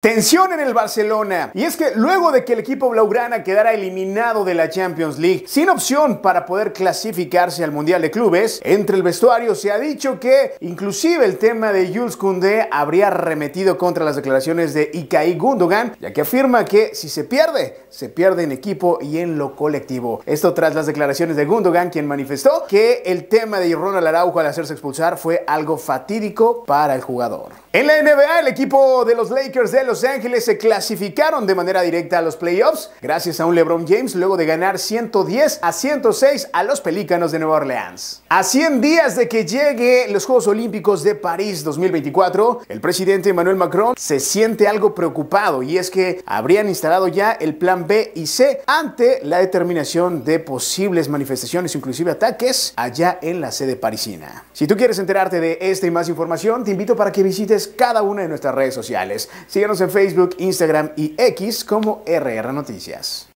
Tensión en el Barcelona. Y es que luego de que el equipo blaugrana quedara eliminado de la Champions League, sin opción para poder clasificarse al Mundial de Clubes, entre el vestuario se ha dicho que inclusive el tema de Jules Koundé habría remetido contra las declaraciones de Icaí Gundogan, ya que afirma que si se pierde, se pierde en equipo y en lo colectivo. Esto tras las declaraciones de Gundogan, quien manifestó que el tema de Ronald Araujo al hacerse expulsar fue algo fatídico para el jugador. En la NBA, el equipo de los Lakers del los Ángeles se clasificaron de manera directa a los playoffs gracias a un LeBron James luego de ganar 110 a 106 a los Pelícanos de Nueva Orleans. A 100 días de que llegue los Juegos Olímpicos de París 2024, el presidente Emmanuel Macron se siente algo preocupado y es que habrían instalado ya el plan B y C ante la determinación de posibles manifestaciones, inclusive ataques, allá en la sede parisina. Si tú quieres enterarte de esta y más información, te invito para que visites cada una de nuestras redes sociales. Síguenos en Facebook, Instagram y X como RR Noticias.